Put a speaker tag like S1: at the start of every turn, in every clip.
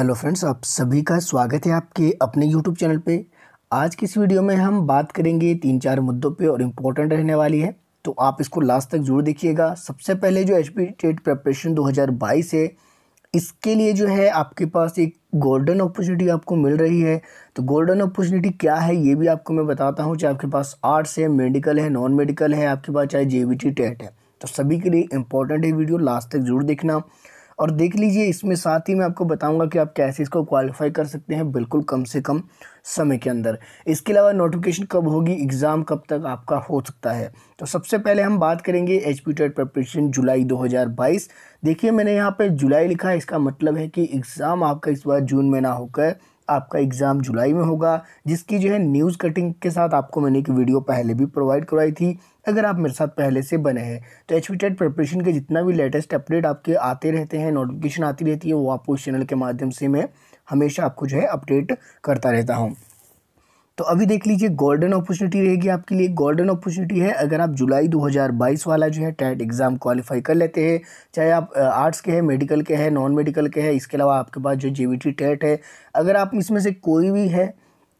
S1: hello friends आप सभी का स्वागत है आपके अपने यूट्यूब चैनल पे आज की इस वीडियो में हम बात करेंगे तीन चार मुद्दों पे और इम्पोर्टेंट रहने वाली है तो आप इसको लास्ट तक जरूर देखिएगा सबसे पहले जो एच पी टेट प्रेपरेशन दो है इसके लिए जो है आपके पास एक गोल्डन अपॉर्चुनिटी आपको मिल रही है तो गोल्डन अपॉर्चुनिटी क्या है ये भी आपको मैं बताता हूँ चाहे आपके पास आर्ट्स है मेडिकल है नॉन मेडिकल है आपके पास चाहे जे टेट है तो सभी के लिए इम्पोर्टेंट है वीडियो लास्ट तक जरूर देखना और देख लीजिए इसमें साथ ही मैं आपको बताऊंगा कि आप कैसे इसको क्वालिफाई कर सकते हैं बिल्कुल कम से कम समय के अंदर इसके अलावा नोटिफिकेशन कब होगी एग्ज़ाम कब तक आपका हो सकता है तो सबसे पहले हम बात करेंगे एच पी टेट प्रपरेशन जुलाई 2022 देखिए मैंने यहाँ पर जुलाई लिखा है इसका मतलब है कि एग्ज़ाम आपका इस बार जून में ना होकर आपका एग्ज़ाम जुलाई में होगा जिसकी जो है न्यूज़ कटिंग के साथ आपको मैंने एक वीडियो पहले भी प्रोवाइड करवाई थी अगर आप मेरे साथ पहले से बने हैं तो एच पी टेट प्रिपरेशन के जितना भी लेटेस्ट अपडेट आपके आते रहते हैं नोटिफिकेशन आती रहती है वो आपको इस चैनल के माध्यम से मैं हमेशा आपको जो है अपडेट करता रहता हूँ तो अभी देख लीजिए गोल्डन अपॉर्चुनिटी रहेगी आपके लिए गोल्डन अपॉर्चुनिटी है अगर आप जुलाई 2022 वाला जो है टेट एग्ज़ाम क्वालिफाई कर लेते हैं चाहे आप आर्ट्स के हैं मेडिकल के हैं नॉन मेडिकल के हैं इसके अलावा आपके पास जो जे टेट है अगर आप इसमें से कोई भी है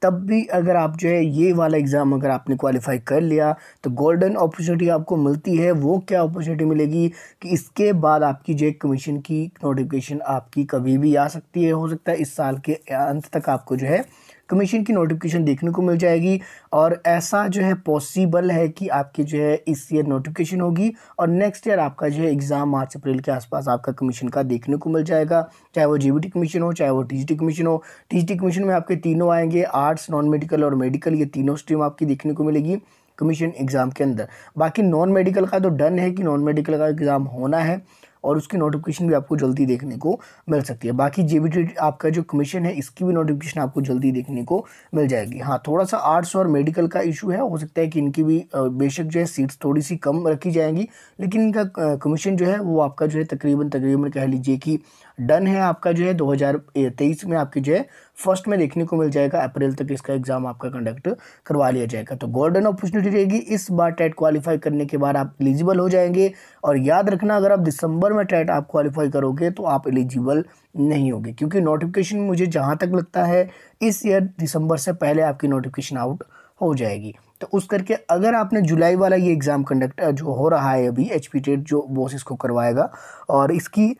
S1: तब भी अगर आप जो है ये वाला एग्ज़ाम अगर आपने क्वालिफाई कर लिया तो गोल्डन अपॉर्चुनिटी आपको मिलती है वो क्या अपॉर्चुनिटी मिलेगी कि इसके बाद आपकी जो कमीशन की नोटिफिकेशन आपकी कभी भी आ सकती है हो सकता है इस साल के अंत तक आपको जो है कमीशन की नोटिफिकेशन देखने को मिल जाएगी और ऐसा जो है पॉसिबल है कि आपकी जो है इस ईयर नोटिफिकेशन होगी और नेक्स्ट ईयर आपका जो है एग्ज़ाम मार्च अप्रैल के आसपास आपका कमीशन का देखने को मिल जाएगा चाहे वो जी कमीशन हो चाहे वो टी कमीशन हो टी कमीशन में आपके तीनों आएंगे आर्ट्स नॉन मेडिकल और मेडिकल ये तीनों स्ट्रीम आपकी देखने को मिलेगी कमीशन एग्ज़ाम के अंदर बाकी नॉन मेडिकल का तो डन है कि नॉन मेडिकल का एग्ज़ाम होना है और उसकी नोटिफिकेशन भी आपको जल्दी देखने को मिल सकती है बाकी जे आपका जो कमीशन है इसकी भी नोटिफिकेशन आपको जल्दी देखने को मिल जाएगी हाँ थोड़ा सा आर्ट्स और मेडिकल का इशू है हो सकता है कि इनकी भी बेशक जो है सीट्स थोड़ी सी कम रखी जाएंगी लेकिन इनका कमीशन जो है वो आपका जो है तकरीबन तकरीबन कह लीजिए कि डन है आपका जो है 2023 में आपकी जो है फर्स्ट में देखने को मिल जाएगा अप्रैल तक इसका एग्ज़ाम आपका कंडक्ट करवा लिया जाएगा तो गोल्डन अपॉर्चुनिटी रहेगी इस बार टेट क्वालिफाई करने के बाद आप एलिजिबल हो जाएंगे और याद रखना अगर आप दिसंबर में टेट आप क्वालिफाई करोगे तो आप एलिजिबल नहीं होगे क्योंकि नोटिफिकेशन मुझे जहाँ तक लगता है इस ईयर दिसंबर से पहले आपकी नोटिफिकेशन आउट हो जाएगी तो उस करके अगर आपने जुलाई वाला ये एग्ज़ाम कंडक्ट जो हो रहा है अभी एच पी टेट जो बोस इसको करवाएगा और इसकी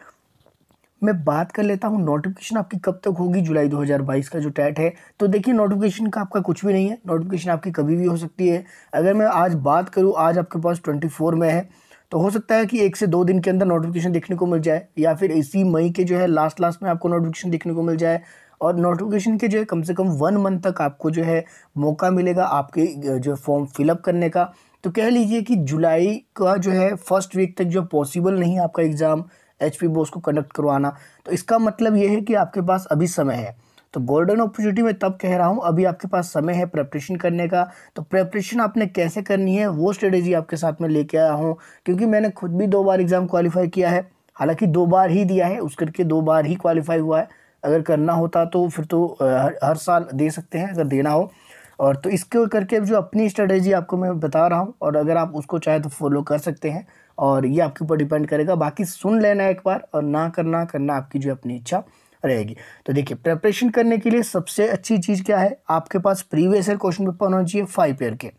S1: मैं बात कर लेता हूँ नोटिफिकेशन आपकी कब तक होगी जुलाई 2022 का जो टैट है तो देखिए नोटिफिकेशन का आपका कुछ भी नहीं है नोटिफिकेशन आपकी कभी भी हो सकती है अगर मैं आज बात करूँ आज आपके पास 24 में है तो हो सकता है कि एक से दो दिन के अंदर नोटिफिकेशन देखने को मिल जाए या फिर इसी मई के जो है लास्ट लास्ट में आपको नोटिफिकेशन देखने को मिल जाए और नोटिफिकेशन के जो है कम से कम वन मंथ तक आपको जो है मौका मिलेगा आपके जो फॉर्म फिलअप करने का तो कह लीजिए कि जुलाई का जो है फर्स्ट वीक तक जो पॉसिबल नहीं है आपका एग्ज़ाम एच पी बोस को कंडक्ट करवाना तो इसका मतलब ये है कि आपके पास अभी समय है तो गोल्डन अपॉर्चुनिटी में तब कह रहा हूँ अभी आपके पास समय है प्रेपरेशन करने का तो प्रेपरेशन आपने कैसे करनी है वो स्ट्रेटेजी आपके साथ में लेके आया हूँ क्योंकि मैंने खुद भी दो बार एग्ज़ाम क्वालिफाई किया है हालांकि दो बार ही दिया है उस करके दो बार ही क्वालिफाई हुआ है अगर करना होता तो फिर तो हर, हर साल दे सकते हैं अगर देना हो और तो इसको करके जो अपनी स्ट्रेटेजी आपको मैं बता रहा हूँ और अगर आप उसको चाहे तो फॉलो कर सकते हैं और ये आपके ऊपर डिपेंड करेगा बाकी सुन लेना एक बार और ना करना करना आपकी जो अपनी इच्छा रहेगी तो देखिए प्रेपरेशन करने के लिए सबसे अच्छी चीज़ क्या है आपके पास प्रीवियस ईयर क्वेश्चन पेपर होना चाहिए फाइव ईयर के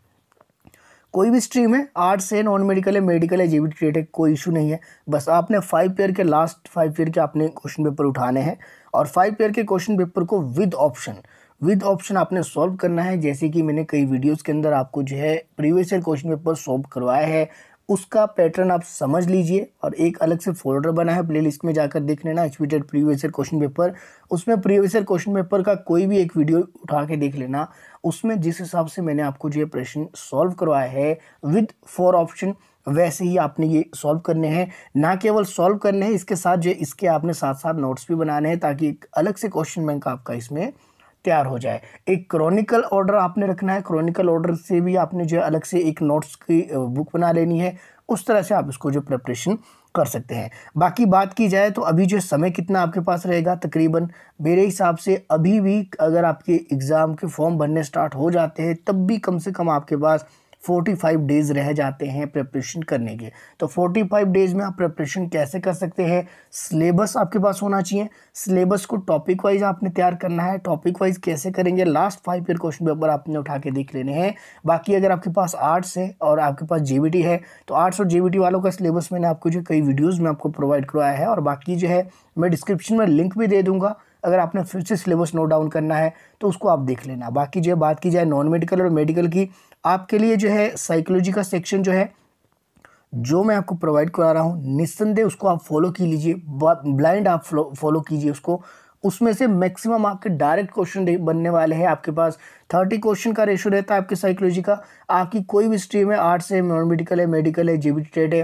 S1: कोई भी स्ट्रीम है आर्ट्स है नॉन मेडिकल है मेडिकल है जीवी क्रिएट है कोई इशू नहीं है बस आपने फाइव ईयर के लास्ट फाइव ईयर के आपने क्वेश्चन पेपर उठाने हैं और फाइव ईयर के क्वेश्चन पेपर को विद ऑप्शन विद ऑप्शन आपने सॉल्व करना है जैसे कि मैंने कई वीडियोस के अंदर आपको जो है previous year question paper solve करवाया है उसका पैटर्न आप समझ लीजिए और एक अलग से फोल्डर बना है प्लेलिस्ट में जाकर देख लेना expected previous year question paper उसमें प्रीवियस ईयर क्वेश्चन पेपर का कोई भी एक वीडियो उठा के देख लेना उसमें जिस हिसाब से मैंने आपको जो है प्रश्न सॉल्व करवाया है विद फोर ऑप्शन वैसे ही आपने ये सॉल्व करने हैं ना केवल सॉल्व करने हैं इसके साथ जो इसके आपने साथ साथ नोट्स भी बनाने हैं ताकि एक अलग से क्वेश्चन बैंक आपका इसमें तैयार हो जाए एक क्रॉनिकल ऑर्डर आपने रखना है क्रॉनिकल ऑर्डर से भी आपने जो है अलग से एक नोट्स की बुक बना लेनी है उस तरह से आप इसको जो प्रिपरेशन कर सकते हैं बाकी बात की जाए तो अभी जो समय कितना आपके पास रहेगा तकरीबन मेरे हिसाब से अभी भी अगर आपके एग्ज़ाम के फॉर्म भरने स्टार्ट हो जाते हैं तब भी कम से कम आपके पास 45 डेज रह जाते हैं प्रिपरेशन करने के तो 45 डेज में आप प्रिपरेशन कैसे कर सकते हैं सिलेबस आपके पास होना चाहिए सिलेबस को टॉपिक वाइज आपने तैयार करना है टॉपिक वाइज कैसे करेंगे last five year question paper आपने उठा के देख लेने हैं बाकी अगर आपके पास आर्ट्स है और आपके पास जे है तो आर्ट्स और जे वालों का सिलेबस मैंने आपको जो कई वीडियोज़ में आपको प्रोवाइड करवाया है और बाकी जो है मैं डिस्क्रिप्शन में लिंक भी दे दूँगा अगर आपने फिर से सिलेबस नोट डाउन करना है तो उसको आप देख लेना बाकी जो है बात की जाए नॉन मेडिकल और मेडिकल की आपके लिए जो है साइकोलॉजी का सेक्शन जो है जो मैं आपको प्रोवाइड करा रहा हूँ निस्संदेह उसको आप फॉलो की लीजिए ब्लाइंड आप फॉलो कीजिए उसको उसमें से मैक्सिमम आपके डायरेक्ट क्वेश्चन बनने वाले हैं आपके पास थर्टी क्वेश्चन का रेशो रहता है आपके साइकोलॉजी का आपकी कोई भी स्ट्रीम है आर्ट्स है नॉन मेडिकल है मेडिकल है जे ट्रेड है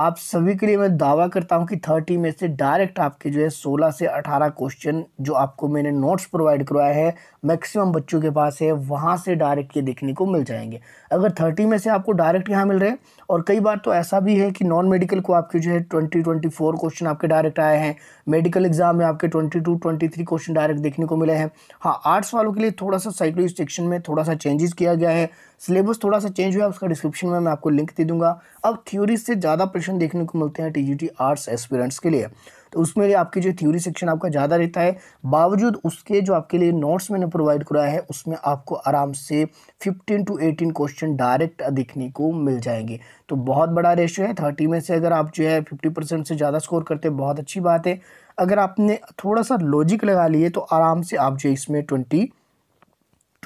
S1: आप सभी के लिए मैं दावा करता हूँ कि थर्टी में से डायरेक्ट आपके जो है सोलह से अठारह क्वेश्चन जो आपको मैंने नोट्स प्रोवाइड करवाया है मैक्सिमम बच्चों के पास है वहाँ से डायरेक्ट ये देखने को मिल जाएंगे अगर थर्टी में से आपको डायरेक्ट यहाँ मिल रहे हैं और कई बार तो ऐसा भी है कि नॉन मेडिकल को आपके जो है ट्वेंटी ट्वेंटी फोर क्वेश्चन आपके डायरेक्ट आए हैं मेडिकल एग्जाम में आपके twenty two twenty three question direct देखने को मिले हैं हाँ आर्ट्स वालों के लिए थोड़ा सा साइकोलॉजी सेक्शन में थोड़ा सा चेंजेस किया गया है सिलेबस थोड़ा सा चेंज हुआ है उसका डिस्क्रिप्शन में मैं आपको लिंक दे दूंगा अब थ्योरी से ज़्यादा प्रश्न देखने को मिलते हैं टी आर्ट्स एस्पिरेंट्स के लिए तो उसमें लिए आपकी जो थ्योरी सेक्शन आपका ज़्यादा रहता है बावजूद उसके जो आपके लिए नोट्स मैंने प्रोवाइड कराया है उसमें आपको आराम से fifteen to eighteen question direct देखने को मिल जाएंगे तो बहुत बड़ा रेशियो है थर्टी में से अगर आप जो है फिफ्टी परसेंट से ज़्यादा स्कोर करते हैं बहुत अच्छी बात है अगर आपने थोड़ा सा लॉजिक लगा लिए तो आराम से आप जो इसमें ट्वेंटी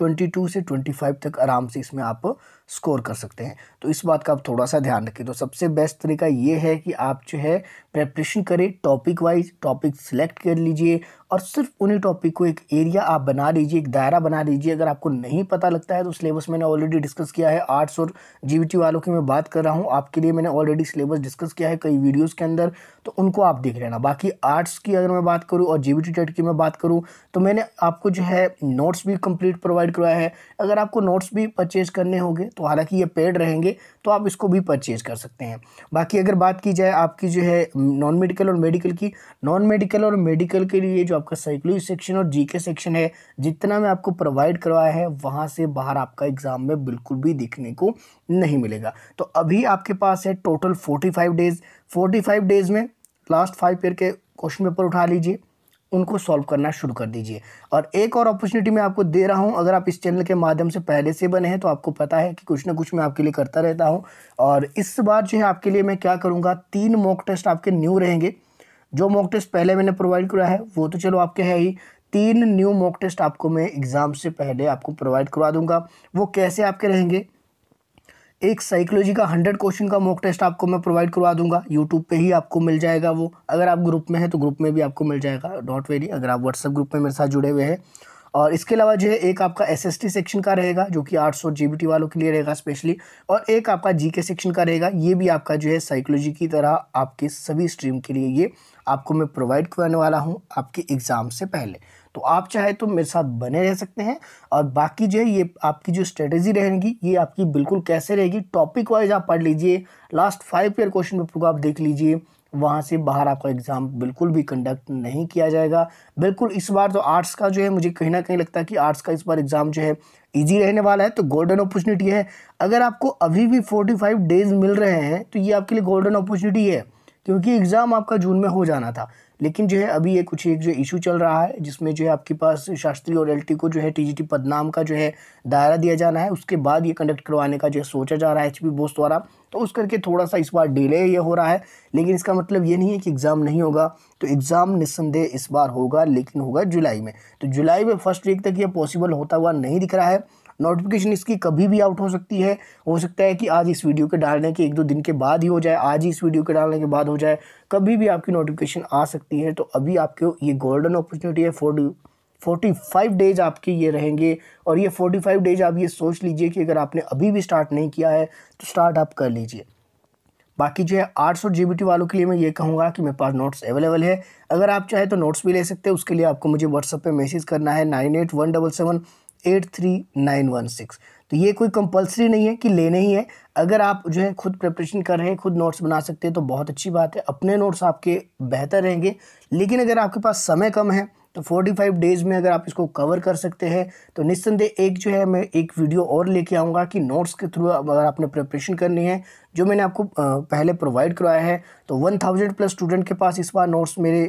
S1: 22 से 25 तक आराम से इसमें आप स्कोर कर सकते हैं तो इस बात का आप थोड़ा सा ध्यान रखें तो सबसे बेस्ट तरीका ये है कि आप जो है प्रेपरेशन करें टॉपिक वाइज टॉपिक सिलेक्ट कर लीजिए और सिर्फ उन्हीं टॉपिक को एक एरिया आप बना लीजिए एक दायरा बना लीजिए अगर आपको नहीं पता लगता है तो सिलेबस मैंने ऑलरेडी डिस्कस किया है आर्ट्स और जीबीटी वालों की मैं बात कर रहा हूँ आपके लिए मैंने ऑलरेडी सिलेबस डिस्कस किया है कई वीडियोज़ के अंदर तो उनको आप देख लेना बाकी आर्ट्स की अगर मैं बात करूँ और जी बी की मैं बात करूँ तो मैंने आपको जो है नोट्स भी कम्प्लीट प्रोवाइड करवाया है अगर आपको नोट्स भी परचेज करने होंगे तो हालाँकि ये पेड रहेंगे तो आप इसको भी परचेज कर सकते हैं बाकी अगर बात की जाए आपकी जो है नॉन मेडिकल और मेडिकल की नॉन मेडिकल और मेडिकल के लिए जो आपका साइक्लोजी सेक्शन और जीके सेक्शन है जितना मैं आपको प्रोवाइड करवाया है वहाँ से बाहर आपका एग्ज़ाम में बिल्कुल भी दिखने को नहीं मिलेगा तो अभी आपके पास है total forty five days forty five days में लास्ट फाइव पेयर के क्वेश्चन पेपर उठा लीजिए उनको सॉल्व करना शुरू कर दीजिए और एक और अपॉर्चुनिटी मैं आपको दे रहा हूँ अगर आप इस चैनल के माध्यम से पहले से बने हैं तो आपको पता है कि कुछ ना कुछ मैं आपके लिए करता रहता हूँ और इस बार जो है आपके लिए मैं क्या करूँगा तीन मॉक टेस्ट आपके न्यू रहेंगे जो मॉक टेस्ट पहले मैंने प्रोवाइड करा है वो तो चलो आपके है ही तीन न्यू मॉक टेस्ट आपको मैं एग्ज़ाम से पहले आपको प्रोवाइड करवा दूंगा वो कैसे आपके रहेंगे एक साइकोलॉजी का हंड्रेड क्वेश्चन का मॉक टेस्ट आपको मैं प्रोवाइड करवा दूंगा यूट्यूब पे ही आपको मिल जाएगा वो अगर आप ग्रुप में हैं तो ग्रुप में भी आपको मिल जाएगा डॉट वेरी अगर आप व्हाट्सएप ग्रुप में मेरे साथ जुड़े हुए हैं और इसके अलावा जो है एक आपका एस सेक्शन का रहेगा जो कि आठ सौ वालों के लिए रहेगा स्पेशली और एक आपका जी सेक्शन का रहेगा ये भी आपका जो है साइकोलॉजी की तरह आपके सभी स्ट्रीम के लिए ये आपको मैं प्रोवाइड करवाने वाला हूँ आपके एग्ज़ाम से पहले तो आप चाहे तो मेरे साथ बने रह सकते हैं और बाकी जो है ये आपकी जो स्ट्रेटेजी रहेगी ये आपकी बिल्कुल कैसे रहेगी टॉपिक वाइज आप पढ़ लीजिए last five year question paper को आप देख लीजिए वहाँ से बाहर आपका एग्ज़ाम बिल्कुल भी कंडक्ट नहीं किया जाएगा बिल्कुल इस बार तो आर्ट्स का जो है मुझे कहीं ना कहीं लगता है कि आर्ट्स का इस बार एग्ज़ाम जो है इजी रहने वाला है तो गोल्डन अपॉर्चुनिटी है अगर आपको अभी भी फोर्टी फाइव डेज़ मिल रहे हैं तो ये आपके लिए गोल्डन अपॉर्चुनिटी है क्योंकि एग्ज़ाम आपका जून में हो जाना था लेकिन जो है अभी ये कुछ एक जो इशू चल रहा है जिसमें जो है आपके पास शास्त्री और एलटी को जो है टीजीटी पदनाम का जो है दायरा दिया जाना है उसके बाद ये कंडक्ट करवाने का जो है सोचा जा रहा है एच बोस द्वारा तो उस करके थोड़ा सा इस बार डिले ये हो रहा है लेकिन इसका मतलब ये नहीं है कि एग्ज़ाम नहीं होगा तो एग्ज़ाम निस्संदेह इस बार होगा लेकिन होगा जुलाई में तो जुलाई में फर्स्ट वीक तक ये पॉसिबल होता हुआ नहीं दिख रहा है नोटिफिकेशन इसकी कभी भी आउट हो सकती है हो सकता है कि आज इस वीडियो के डालने के एक दो दिन के बाद ही हो जाए आज ही इस वीडियो के डालने के बाद हो जाए कभी भी आपकी नोटिफिकेशन आ सकती है तो अभी आपके ये गोल्डन अपॉर्चुनिटी है फोर्टी फोर्टी फाइव डेज आपके ये रहेंगे और ये फोर्टी फाइव डेज आप ये सोच लीजिए कि अगर आपने अभी भी स्टार्ट नहीं किया है तो स्टार्ट आप कर लीजिए बाकी जो है आठ सौ जी वालों के लिए मैं ये कहूँगा कि मेरे पास नोट्स अवेलेबल है अगर आप चाहे तो नोट्स भी ले सकते हैं उसके लिए आपको मुझे व्हाट्सअप पे मैसेज करना है nine eight one double seven eight three nine one six तो ये कोई कंपलसरी नहीं है कि लेने ही है अगर आप जो है खुद प्रिपरेशन कर रहे हैं खुद नोट्स बना सकते हैं तो बहुत अच्छी बात है अपने नोट्स आपके बेहतर रहेंगे लेकिन अगर आपके पास समय कम है तो 45 डेज़ में अगर आप इसको कवर कर सकते हैं तो निस्संदेह एक जो है मैं एक वीडियो और लेके आऊँगा कि नोट्स के थ्रू अगर आपने प्रिपरेशन करनी है जो मैंने आपको पहले प्रोवाइड करवाया है तो 1000 प्लस स्टूडेंट के पास इस बार नोट्स मेरे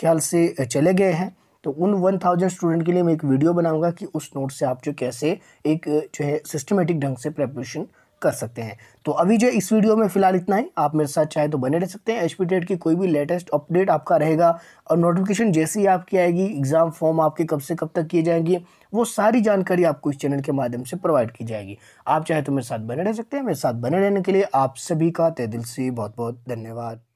S1: ख्याल से चले गए हैं तो उन वन थाउजेंड स्टूडेंट के लिए मैं एक वीडियो बनाऊंगा कि उस नोट से आप जो कैसे एक जो है सिस्टमेटिक ढंग से प्रेपरेशन कर सकते हैं तो अभी जो इस वीडियो में फिलहाल इतना ही आप मेरे साथ चाहे तो बने रह सकते हैं एच पी की कोई भी लेटेस्ट अपडेट आपका रहेगा और नोटिफिकेशन जैसे ही आपकी आएगी एग्ज़ाम फॉर्म आपके कब से कब तक किए जाएंगे वो सारी जानकारी आपको इस चैनल के माध्यम से प्रोवाइड की जाएगी आप चाहे तो मेरे साथ बने रह सकते हैं मेरे साथ बने रहने के लिए आप सभी का तय दिल से बहुत बहुत धन्यवाद